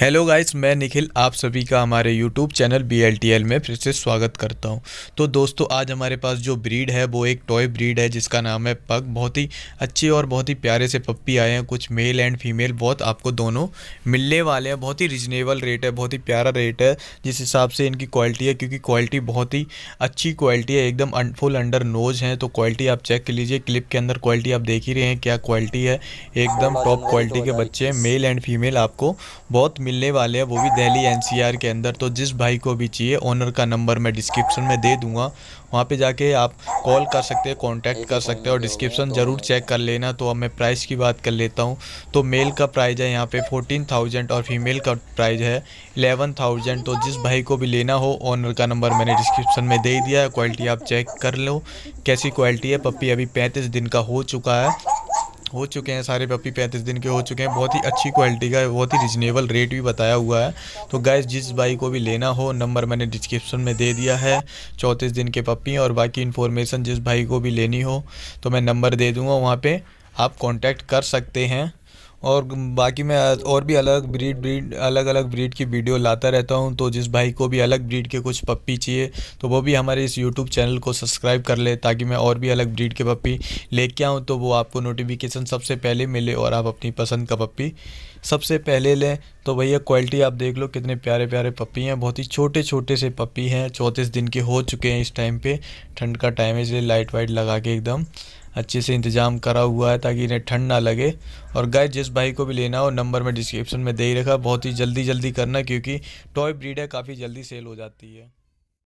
hello guys मैं निखिल आप सभी का हमारे यूट्यूब चैनल बी में फिर से स्वागत करता हूं तो दोस्तों आज हमारे पास जो ब्रीड है वो एक टॉय ब्रीड है जिसका नाम है पग बहुत ही अच्छे और बहुत ही प्यारे से पप्पी आए हैं कुछ मेल एंड फीमेल बहुत आपको दोनों मिलने वाले हैं बहुत ही रिजनेबल रेट है बहुत ही प्यारा रेट है जिस हिसाब से इनकी क्वालिटी है क्योंकि क्वालिटी बहुत ही अच्छी क्वालिटी है एकदम फुल अंडर नोज है तो क्वालिटी आप चेक कर लीजिए क्लिप के अंदर क्वालिटी आप देख ही रहे हैं क्या क्वालिटी है एकदम टॉप हाँ, क्वालिटी तो के बच्चे मेल एंड फीमेल आपको बहुत मिलने वाले हैं वो भी दिल्ली एनसीआर के अंदर तो जिस भाई को भी चाहिए ओनर का नंबर मैं डिस्क्रिप्शन में दे दूंगा वहाँ पे जाके आप कॉल कर सकते हैं कांटेक्ट कर सकते हैं और डिस्क्रिप्शन ज़रूर चेक कर लेना तो अब मैं प्राइस की बात कर लेता हूँ तो मेल का प्राइज़ है यहाँ पे फोर्टीन थाउजेंड और फीमेल का प्राइज़ है एलेवन थाउजेंड तो जिस भाई को भी लेना हो ऑनर का नंबर मैंने डिस्क्रिप्शन में दे दिया है क्वालिटी आप चेक कर लो कैसी क्वालिटी है पप्पी अभी पैंतीस दिन का हो चुका है हो चुके हैं सारे पपी पैंतीस दिन के हो चुके हैं बहुत ही अच्छी क्वालिटी का बहुत ही रिजनेबल रेट भी बताया हुआ है तो गैस जिस बाई को भी लेना हो नंबर मैंने डिस्क्रिप्शन में दे दिया है चौंतीस दिन के पपी और बाकी इन्फॉर्मेशन जिस भाई को भी लेनी हो तो मैं नंबर दे दूँगा वहाँ पर आप कांटेक्ट कर सकते हैं और बाकी मैं और भी अलग ब्रीड ब्रीड अलग अलग ब्रीड की वीडियो लाता रहता हूँ तो जिस भाई को भी अलग ब्रीड के कुछ पप्पी चाहिए तो वो भी हमारे इस यूट्यूब चैनल को सब्सक्राइब कर ले ताकि मैं और भी अलग ब्रीड के पप्पी लेके आऊँ तो वो आपको नोटिफिकेशन सबसे पहले मिले और आप अपनी पसंद का पप्पी सबसे पहले लें तो भैया क्वालिटी आप देख लो कितने प्यारे प्यारे पप्पी हैं बहुत ही छोटे छोटे से पप्पी हैं चौंतीस दिन के हो चुके हैं इस टाइम पर ठंड का टाइम है इसलिए लाइट वाइट लगा के एकदम अच्छे से इंतज़ाम करा हुआ है ताकि इन्हें ठंड ना लगे और गाय जिस भाई को भी लेना हो नंबर में डिस्क्रिप्शन में दे ही रखा बहुत ही जल्दी जल्दी करना क्योंकि टॉय ब्रीड है काफ़ी जल्दी सेल हो जाती है